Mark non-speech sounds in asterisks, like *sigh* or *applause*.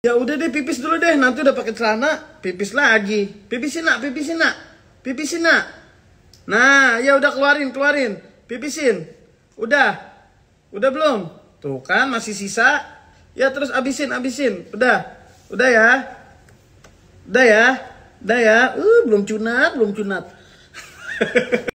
Ya udah deh pipis dulu deh, nanti udah pakai celana, pipis lagi. Pipisin nak, pipisin nak, pipisin nak. Nah, ya udah keluarin, keluarin, pipisin. Udah, udah belum? Tuh kan masih sisa. Ya terus abisin, abisin. Udah, udah ya, udah ya, udah ya. Uh, belum cunat, belum cunat. *laughs*